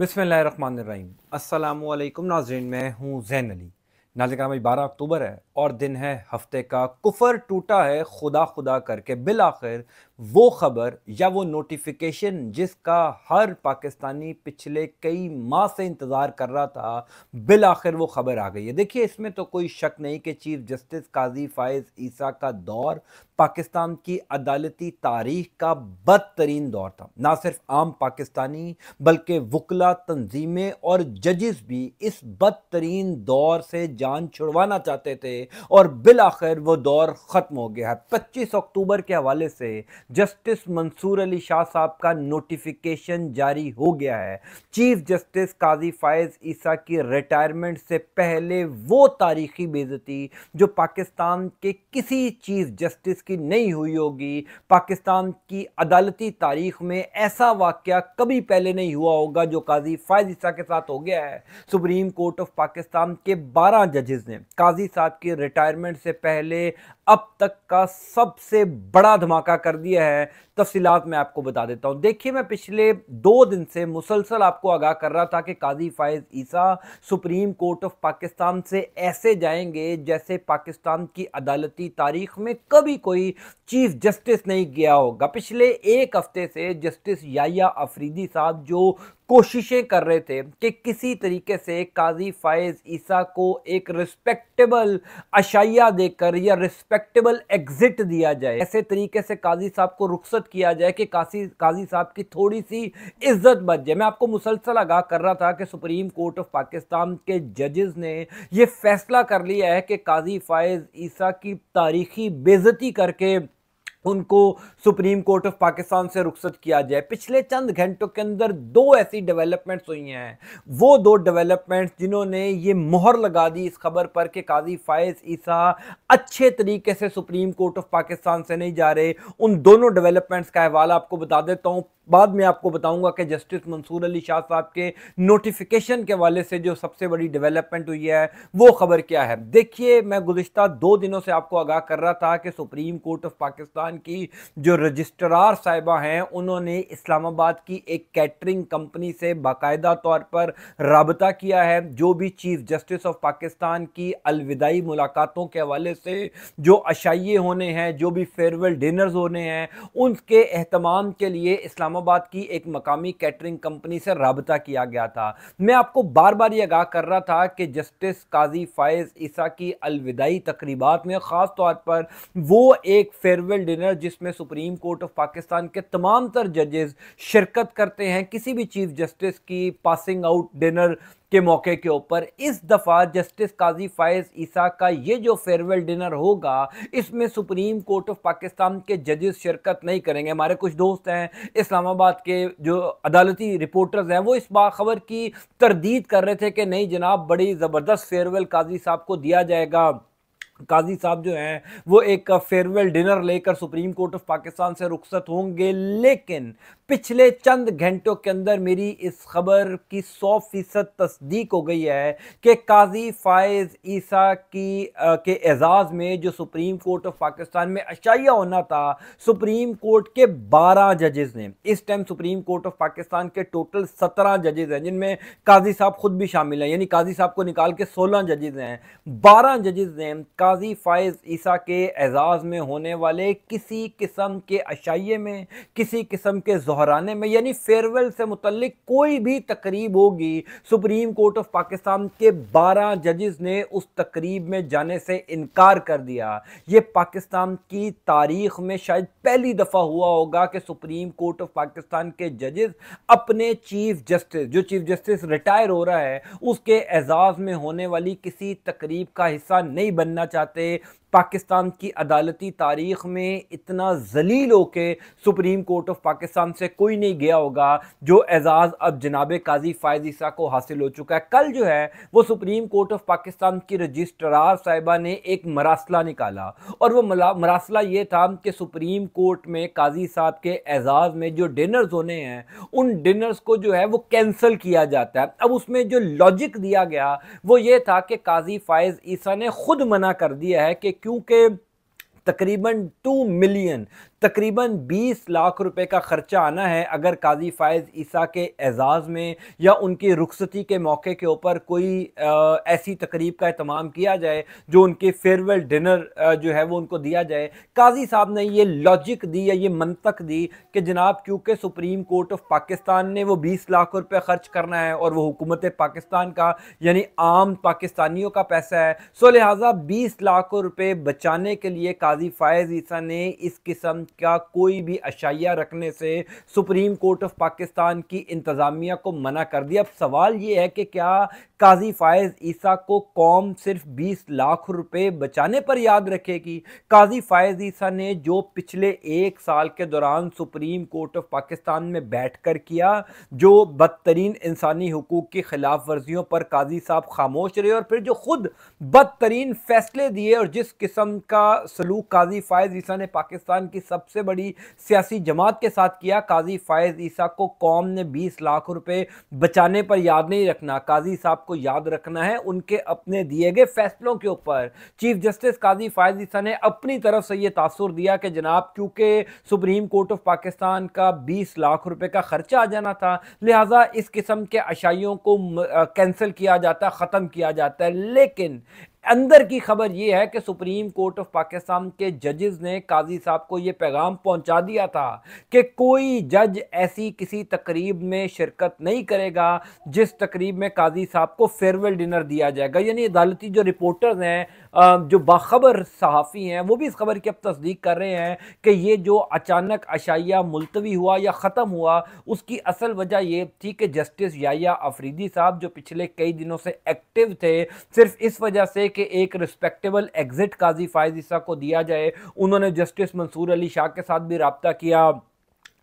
बिसमीम अल्लाम नाजरन मैं हूँ जैन अली नाजिक आज बारह अक्टूबर है और दिन है हफ्ते का कुफर टूटा है खुदा खुदा करके बिल आखिर वो ख़बर या वो नोटिफिकेशन जिसका हर पाकिस्तानी पिछले कई माह से इंतज़ार कर रहा था बिल आखिर वो ख़बर आ गई है देखिए इसमें तो कोई शक नहीं कि चीफ़ जस्टिस काजी फ़ायज़ ईसा का दौर पाकिस्तान की अदालती तारीख का बदतरीन दौर था ना सिर्फ आम पाकिस्तानी बल्कि वकला तंजीमें और जजिस भी इस बदतरीन दौर से जान छुड़वाना चाहते थे और बिल आखिर वह दौर ख़त्म हो गया है पच्चीस अक्टूबर के हवाले से जस्टिस मंसूर अली शाह साहब का नोटिफिकेशन जारी हो गया है चीफ जस्टिस काजी फायज ईसा की रिटायरमेंट से पहले वो तारीखी बेजती जो पाकिस्तान के किसी चीफ जस्टिस की की नहीं हुई होगी पाकिस्तान की अदालती तारीख में ऐसा वाक़ कभी पहले नहीं हुआ होगा जो काजी फायज ईसा के साथ हो गया है सुप्रीम कोर्ट ऑफ पाकिस्तान के 12 जजेस ने काजी साहब की रिटायरमेंट से पहले अब तक का सबसे बड़ा धमाका कर दिया है तफसीत मैं आपको बता देता हूं देखिए मैं पिछले दो दिन से मुसलसल आपको आगाह कर रहा था कि Qazi Faez Isa Supreme Court of Pakistan से ऐसे जाएंगे जैसे पाकिस्तान की अदालती तारीख में कभी कोई चीफ जस्टिस नहीं गया होगा पिछले एक हफ्ते से जस्टिस याया अफरीदी साहब जो कोशिशें कर रहे थे कि किसी तरीके से काजी फायज़ ईसा को एक रिस्पेक्टेबल अशाया देकर या रिस्पेक्टेबल एग्ज़िट दिया जाए ऐसे तरीके से काजी साहब को रुखसत किया जाए कि काजी काजी साहब की थोड़ी सी इज्जत बच जाए मैं आपको मुसलसल आगाह कर रहा था कि सुप्रीम कोर्ट ऑफ पाकिस्तान के जजेज़ ने यह फैसला कर लिया है कि काजी फायज़ ईसा की तारीखी बेज़ती करके उनको सुप्रीम कोर्ट ऑफ पाकिस्तान से रुखसत किया जाए पिछले चंद घंटों के अंदर दो ऐसी डेवलपमेंट्स हुई हैं वो दो डेवलपमेंट्स जिन्होंने ये मोहर लगा दी इस खबर पर कि काजी फायज ईसा अच्छे तरीके से सुप्रीम कोर्ट ऑफ पाकिस्तान से नहीं जा रहे उन दोनों डेवलपमेंट्स का हवाला आपको बता देता हूँ बाद में आपको बताऊंगा कि जस्टिस मंसूर अली शाह साहब के नोटिफिकेशन के वाले से जो सबसे बड़ी डेवलपमेंट हुई है वो खबर क्या है देखिए मैं गुजशत दो दिनों से आपको आगाह कर रहा था कि Supreme Court of Pakistan Pakistan की जो रजिस्ट्रार साहिबा हैं उन्होंने इस्लामाबाद की एक कैटरिंग कंपनी से बाकायदा तौर पर रबता किया है जो भी चीफ जस्टिस ऑफ पाकिस्तान की अलविदाई मुलाकातों के हवाले से जो अशाइये होने हैं जो भी फेयरवेल डिनर्स होने हैं उनके अहतमाम के लिए इस्लामाबाद की एक मकामी कैटरिंग कंपनी से रबता किया गया था मैं आपको बार बार ये आगाह कर रहा था कि जस्टिस काजी फायज़ ईसा की अलविदाई तकरीबा में ख़ास तौर पर वो एक फेयरवेल डिनर डिनर जिसमें सुप्रीम कोर्ट ऑफ पाकिस्तान के तमाम तर जजेस शिरकत करते हैं किसी भी चीफ जस्टिस की पासिंग आउट डिनर के मौके के ऊपर इस दफ़ा जस्टिस काजी फ़ायज़ ईसा का ये जो फेयरवेल डिनर होगा इसमें सुप्रीम कोर्ट ऑफ पाकिस्तान के जजेस शिरकत नहीं करेंगे हमारे कुछ दोस्त हैं इस्लामाबाद के जो अदालती रिपोर्टर्स हैं वो इस बाखबर की तरदीद कर रहे थे कि नहीं जनाब बड़ी ज़बरदस्त फेयरवेल काजी साहब को दिया जाएगा काजी साहब जो हैं वो एक फेयरवेल डिनर लेकर सुप्रीम कोर्ट ऑफ पाकिस्तान से रुखसत होंगे लेकिन पिछले चंद घंटों के अंदर मेरी इस खबर की सौ फीसद तस्दीक हो गई है कि काजी फायज़ ईसा की आ, के एजाज़ में जो सुप्रीम कोर्ट ऑफ पाकिस्तान में अशाया होना था सुप्रीम कोर्ट के बारह जजेस ने इस time Supreme Court of Pakistan के टोटल सत्रह जजेस हैं जिनमें काजी साहब खुद भी शामिल हैं यानी काजी साहब को निकाल के सोलह जजेज हैं बारह जजेज ने एजाजी फ़ायज़ ईसा के एजाज़ में होने वाले किसी किस्म के अशाइये में किसी किस्म के जहराने में यानी फेयरवेल से मुतलिक कोई भी तकरीब होगी सुप्रीम कोर्ट ऑफ पाकिस्तान के बारह जजेस ने उस तकरीब में जाने से इनकार कर दिया ये पाकिस्तान की तारीख में शायद पहली दफ़ा हुआ होगा कि सुप्रीम कोर्ट ऑफ पाकिस्तान के जजेस अपने चीफ जस्टिस जो चीफ जस्टिस रिटायर हो रहा है उसके एजाज़ में होने वाली किसी तकरीब का हिस्सा नहीं बनना चाहिए चाहते पाकिस्तान की अदालती तारीख में इतना जलील हो के सुप्रीम कोर्ट ऑफ पाकिस्तान से कोई नहीं गया होगा जो एजाज़ अब जनाब काजी फायज ईसा को हासिल हो चुका है कल जो है वो सुप्रीम कोर्ट ऑफ पाकिस्तान की रजिस्ट्रार साहिबा ने एक मरासला निकाला और वह मरासला ये था कि सुप्रीम कोर्ट में काजी साहब के एजाज़ में जो डिनर्स होने हैं उन डिनर्स को जो है वो कैंसिल किया जाता है अब उसमें जो लॉजिक दिया गया वो ये था कि काजी फायज ईसा ने खुद मना कर दिया है कि क्योंकि तकरीबन टू मिलियन तकरीबन 20 लाख रुपए का खर्चा आना है अगर काजी फ़ायज़ ईसा के एजाज़ में या उनकी रुखसती के मौके के ऊपर कोई ऐसी तकरीब का अहतमाम किया जाए जो उनके फेयरवेल डिनर जो है वो उनको दिया जाए काजी साहब ने ये लॉजिक दी या ये मनतक दी कि जनाब क्योंकि सुप्रीम कोर्ट ऑफ पाकिस्तान ने वो बीस लाख रुपये खर्च करना है और वह हुकूमत पाकिस्तान का यानी आम पाकिस्तानियों का पैसा है सो लिहाजा बीस लाख रुपये बचाने के लिए काजी फ़ायज़ ईसा ने इस किस्म का कोई भी अशाया रखने से सुप्रीम कोर्ट ऑफ पाकिस्तान की इंतज़ामिया को मना कर दिया अब सवाल ये है कि क्या काजी फ़ायज़ ईसा को कौम सिर्फ 20 लाख रुपए बचाने पर याद रखेगी काजी फ़ायज़ ईसा ने जो पिछले एक साल के दौरान सुप्रीम कोर्ट ऑफ पाकिस्तान में बैठ कर किया जो बदतरीन इंसानी हकूक़ की ख़िलाफ़ वर्जियों पर काजी साहब खामोश रहे और फिर जो ख़ुद बदतरीन फैसले दिए और जिस किस्म का सलूक काजी फ़ायज़ ईसा ने पाकिस्तान की सब सबसे बड़ी सियासी जमात के साथ किया काजी फायज ईसा को कौम ने बीस लाख रुपए बचाने पर याद नहीं रखना काजी साहब को याद रखना है उनके अपने दिए गए फैसलों के ऊपर चीफ जस्टिस काजी फायज ईसा ने अपनी तरफ से यह तासुर दिया कि जनाब क्योंकि सुप्रीम कोर्ट ऑफ पाकिस्तान का बीस लाख रुपए का खर्चा आ जाना था लिहाजा इस किस्म के अशाइयों को कैंसिल किया जाता ख़त्म किया जाता है लेकिन अंदर की खबर यह है कि सुप्रीम कोर्ट ऑफ पाकिस्तान के जजेस ने काजी साहब को यह पैगाम पहुंचा दिया था कि कोई जज ऐसी किसी तकरीब में शिरकत नहीं करेगा जिस तकरीब में काजी साहब को फेयरवेल डिनर दिया जाएगा यानी अदालती जो रिपोर्टर्स हैं जो बाखबर सहाफ़ी हैं वो भी इस खबर की अब तस्दीक कर रहे हैं कि ये जो अचानक अशाया मुलतवी हुआ या ख़त्म हुआ उसकी असल वजह ये थी कि जस्टिस याया अफरीदी साहब जो पिछले कई दिनों से एक्टिव थे सिर्फ इस वजह से कि एक रिस्पेक्टेबल एग्ज़िट काजी फायज ईसा को दिया जाए उन्होंने जस्टिस मंसूर अली शाह के साथ भी रबता किया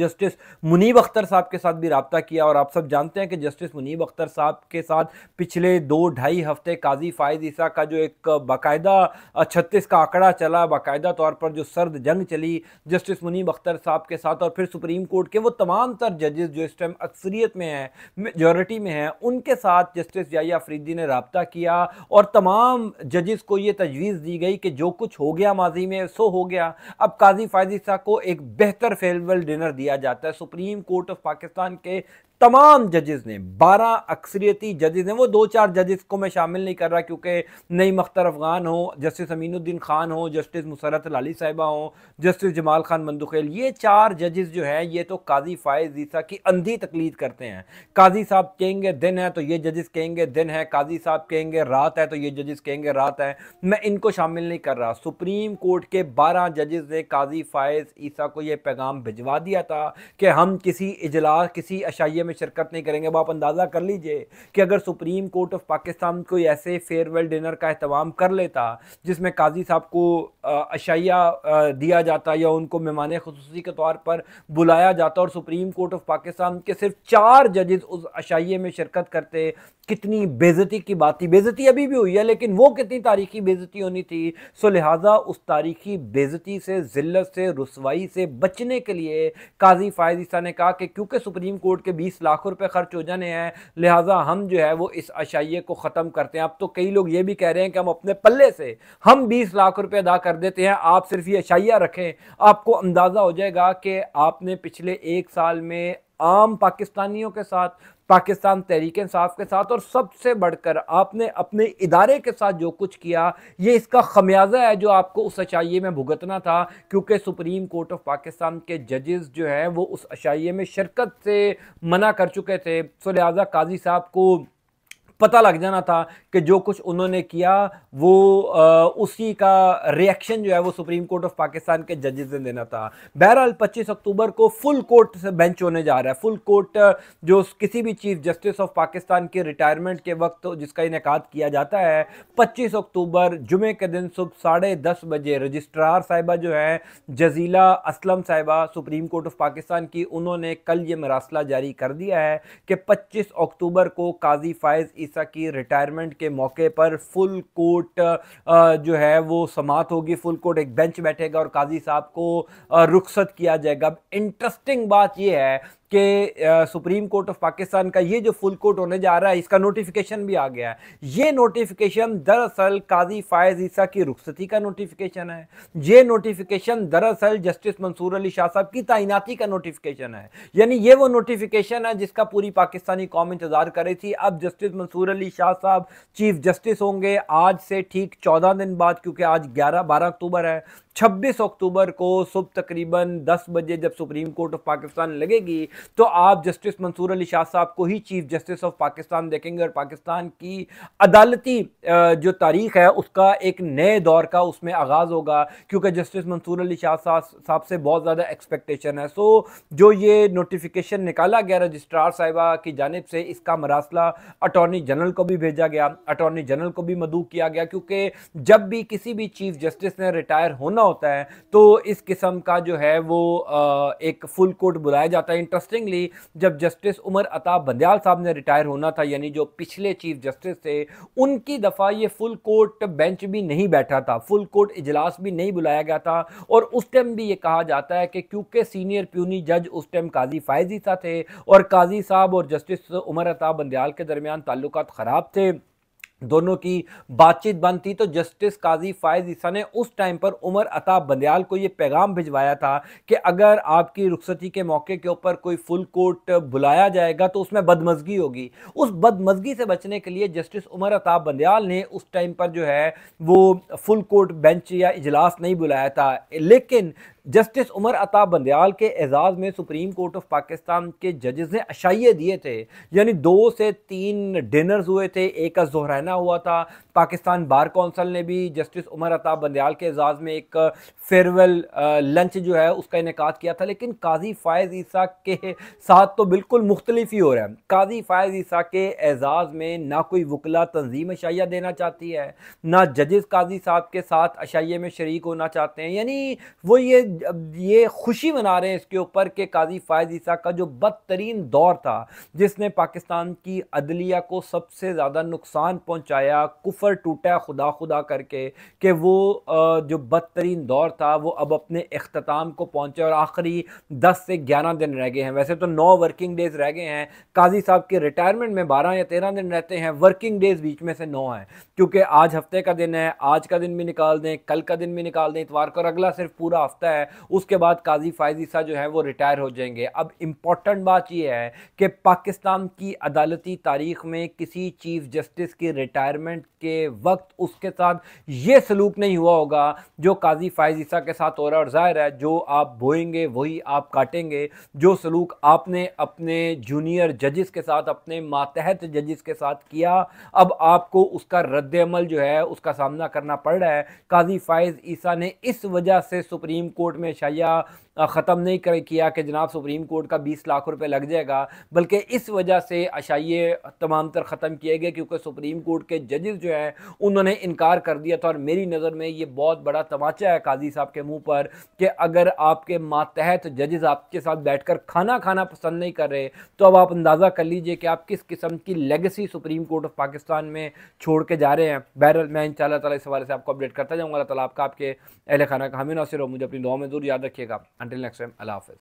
जस्टिस मुनीब अख्तर साहब के साथ भी रबता किया और आप सब जानते हैं कि जस्टिस मुनीब अख्तर साहब के साथ पिछले दो ढाई हफ्ते काजी फ़ायद ईसा का जो एक बाकायदा छत्तीस का आंकड़ा चला बाकायदा तौर पर जो सर्द जंग चली जस्टिस मुनीब अख्तर साहब के साथ और फिर सुप्रीम कोर्ट के वो तमाम तर जजेस जो इस टाइम अक्सरीत में हैं मेजोरिटी में हैं उनके साथ जस्टिस याया अफरीदी ने रबता किया और तमाम जजेस को ये तजवीज़ दी गई कि जो कुछ हो गया माजी में सो हो गया अब काजी फ़ायद ईसा को एक बेहतर फेयरवेल डिनर दिया जाता है सुप्रीम कोर्ट ऑफ पाकिस्तान के तमाम जजेस ने बारह अक्सरियती जजेस ने वो दो चार जजेस को मैं शामिल नहीं कर रहा क्योंकि नईम अख्तर अफगान हो जस्टिस अमीनुद्दीन खान हो जस्टिस मुसरत लाली साहिबा हो जस्टिस जमाल खान मंदुखेल ये चार जजेस जो हैं ये तो काजी फायज ईसा की अंधी तकलीद करते हैं काजी साहब कहेंगे दिन है तो ये जजेस कहेंगे दिन है काजी साहब कहेंगे रात है तो ये जजेस कहेंगे रात है मैं इनको शामिल नहीं कर रहा सुप्रीम कोर्ट के बारह जजेस ने काजी फायज ईसा को यह पैगाम भिजवा दिया था कि हम किसी इजलास किसी अशाइये में में शिरकत नहीं करेंगे अब आप अंदाज़ा कर लीजिए कि अगर सुप्रीम कोर्ट ऑफ पाकिस्तान कोई ऐसे फेयरवेल डिनर का अहतमाम कर लेता जिसमें काजी साहब को अशाया दिया जाता या उनको मेहमान खसूस के तौर पर बुलाया जाता और सुप्रीम कोर्ट ऑफ पाकिस्तान के सिर्फ चार जजेस उस अशाइये में शिरकत करते कितनी बेजती की बात थी बेजती अभी भी हुई है लेकिन वो कितनी तारीखी बेजती होनी थी सो लिहाजा उस तारीखी बेजती से जिल्लत से रसवाई से बचने के लिए काजी फायद ने कहा कि क्योंकि सुप्रीम कोर्ट के बीस लाख रुपए खर्च हो जाने हैं लिहाजा हम जो है वो इस अशाइये को ख़त्म करते हैं अब तो कई लोग ये भी कह रहे हैं कि हम अपने पल्ले से हम बीस लाख रुपये अदा कर देते हैं आप सिर्फ ये अशाइया रखें आपको अंदाज़ा हो जाएगा कि आपने पिछले एक साल में आम पाकिस्तानियों के साथ पाकिस्तान तहरीक इंसाफ के साथ और सबसे बढ़कर आपने अपने इदारे के साथ जो कुछ किया ये इसका खमियाजा है जो आपको उस अशाइये में भुगतना था क्योंकि सुप्रीम कोर्ट ऑफ पाकिस्तान के जजेस जो हैं वो उस अशाइये में शिरकत से मना कर चुके थे सो लिहाजा काजी साहब को पता लग जाना था कि जो कुछ उन्होंने किया वो आ, उसी का रिएक्शन जो है वो सुप्रीम कोर्ट ऑफ पाकिस्तान के जजेस ने देना था बहरहाल 25 अक्टूबर को फुल कोर्ट से बेंच होने जा रहा है फुल कोर्ट जो किसी भी चीफ जस्टिस ऑफ पाकिस्तान के रिटायरमेंट के वक्त जिसका इनका किया जाता है पच्चीस अक्टूबर जुमे के दिन सुबह साढ़े दस बजे रजिस्ट्रार साहिबा जो है जजीला असलम साहिबा सुप्रीम कोर्ट ऑफ पाकिस्तान की उन्होंने कल ये मरासला जारी कर दिया है कि पच्चीस अक्टूबर को काजी फायज इस ईसा की रिटायरमेंट के मौके पर फुल कोर्ट जो है वो समाप्त होगी फुल कोर्ट एक बेंच बैठेगा और काजी साहब को रुखसत किया जाएगा इंटरेस्टिंग बात यह है कि सुप्रीम कोर्ट ऑफ पाकिस्तान का ये जो फुल कोर्ट होने जा रहा है इसका नोटिफिकेशन भी आ गया है ये नोटिफिकेशन दरअसल काजी फायज ईसा की रुखसती का नोटिफिकेशन है ये नोटिफिकेशन दरअसल जस्टिस मंसूर अली शाह साहब की तैनाती का नोटिफिकेशन है यानी ये वो नोटिफिकेशन है जिसका पूरी पाकिस्तानी कौम इंतजार कर रही थी अब जस्टिस मंसूर अली शाह साहब चीफ जस्टिस होंगे आज से ठीक चौदह दिन बाद क्योंकि आज ग्यारह बारह अक्टूबर है 26 अक्टूबर को सुबह तकरीबन 10 बजे जब सुप्रीम कोर्ट ऑफ पाकिस्तान लगेगी तो आप जस्टिस मंसूर अली शाह साहब को ही चीफ जस्टिस ऑफ पाकिस्तान देखेंगे और पाकिस्तान की अदालती जो तारीख है उसका एक नए दौर का उसमें आगाज़ होगा क्योंकि जस्टिस मंसूर अली शाह साहब से बहुत ज़्यादा एक्सपेक्टेशन है सो जो ये नोटिफिकेशन निकाला गया रजिस्ट्रार साहिबा की जानब से इसका मरासला अटॉर्नी जनरल को भी भेजा गया अटॉर्नी जनरल को भी मदू किया गया क्योंकि जब भी किसी भी चीफ जस्टिस ने रिटायर होना करना होता है तो इस किस्म का जो है वो एक फुल कोर्ट बुलाया जाता है इंटरेस्टिंगली जब जस्टिस उमर अताब बंदयाल साहब ने रिटायर होना था यानी जो पिछले चीफ जस्टिस थे उनकी दफ़ा ये फुल कोर्ट बेंच भी नहीं बैठा था फुल कोर्ट इजलास भी नहीं बुलाया गया था और उस टाइम भी ये कहा जाता है कि क्योंकि सीनियर प्यूनी जज उस टाइम काजी फायजी सा थे और काजी साहब और जस्टिस उमर अताब बंदयाल के दरमियान ताल्लुक ख़राब थे दोनों की बातचीत बंद थी तो जस्टिस काजी फायज ईसा ने उस टाइम पर उमर अता बलियाल को ये पैगाम भिजवाया था कि अगर आपकी रुखसती के मौके के ऊपर कोई फुल कोर्ट बुलाया जाएगा तो उसमें बदमजगी होगी उस बदमजगी से बचने के लिए जस्टिस उमर अताब बलियाल ने उस टाइम पर जो है वो फुल कोर्ट बेंच या इजलास नहीं बुलाया था लेकिन जस्टिस उमर अता बंदयाल के एजाज़ में सुप्रीम कोर्ट ऑफ पाकिस्तान के जजेस ने अशाइये दिए थे यानी दो से तीन डिनर्स हुए थे एक का जहराना हुआ था पाकिस्तान बार कौंसल ने भी जस्टिस उमर अताब बंदयाल के एजाज़ में एक फेयरवेल लंच जो है उसका इनका किया था लेकिन काजी फ़ायज़ ईसा के साथ तो बिल्कुल मुख्तलिफ ही हो रहा है काजी फ़ायज़ ईसा के एजाज़ में ना कोई वकला तंजीम अशाया देना चाहती है ना जजेस काजी साहब के साथ अशाइये में शरीक होना चाहते हैं यानी वो ये ये खुशी मना रहे हैं इसके ऊपर कि काजी फ़ायज़ ईसा का जो बदतरीन दौर था जिसने पाकिस्तान की अदलिया को सबसे ज़्यादा नुकसान पहुँचाया कुफ सफ़र टूटा खुदा खुदा करके कि वो जो बदतरीन दौर था वो अब अपने अख्ताम को पहुँचे और आखिरी दस से ग्यारह दिन रह गए हैं वैसे तो नौ वर्किंग डेज़ रह गए हैं काजी साहब के रिटायरमेंट में बारह या तेरह दिन रहते हैं वर्किंग डेज़ बीच में से नौ हैं क्योंकि आज हफ्ते का दिन है आज का दिन भी निकाल दें कल का दिन भी निकाल दें इतवार को और अगला सिर्फ पूरा हफ्ता है उसके बाद काजी फायजी साहब जो है वो रिटायर हो जाएंगे अब इम्पॉर्टेंट बात यह है कि पाकिस्तान की अदालती तारीख में किसी चीफ जस्टिस की रिटायरमेंट के के वक्त उसके साथ ये सलूक नहीं हुआ होगा जो काजी फायज ईसा के साथ हो रहा है और ज़ाहिर है जो आप बोएंगे वही आप काटेंगे जो सलूक आपने अपने जूनियर जजिस के साथ अपने मातहत जजिस के साथ किया अब आपको उसका रद्दमल जो है उसका सामना करना पड़ रहा है काजी फायज ईसा ने इस वजह से सुप्रीम कोर्ट में शाया ख़त्म नहीं कर किया कि जनाब सुप्रीम कोर्ट का बीस लाख रुपये लग जाएगा बल्कि इस वजह से अशाइये तमाम तर ख़त्म किए गए क्योंकि सुप्रीम कोर्ट के जजेस जो हैं उन्होंने इनकार कर दिया था और मेरी नज़र में ये बहुत बड़ा तमाचा है काजी साहब के मुँह पर कि अगर आपके मातहत जजेस आपके साथ बैठ कर खाना खाना पसंद नहीं कर रहे तो अब आप अंदाज़ा कर लीजिए कि आप किस किस्म की legacy Supreme Court of Pakistan में छोड़ के जा रहे हैं बहरल मैं इन तला इस हवाले से आपको अपडेट करता जाऊँगा अल्लाह तला आपका आपके अहल खाना का नौसर हो मुझे अपनी दुआ में ज़रूर याद रखिएगा Until next time, Allah Hafiz.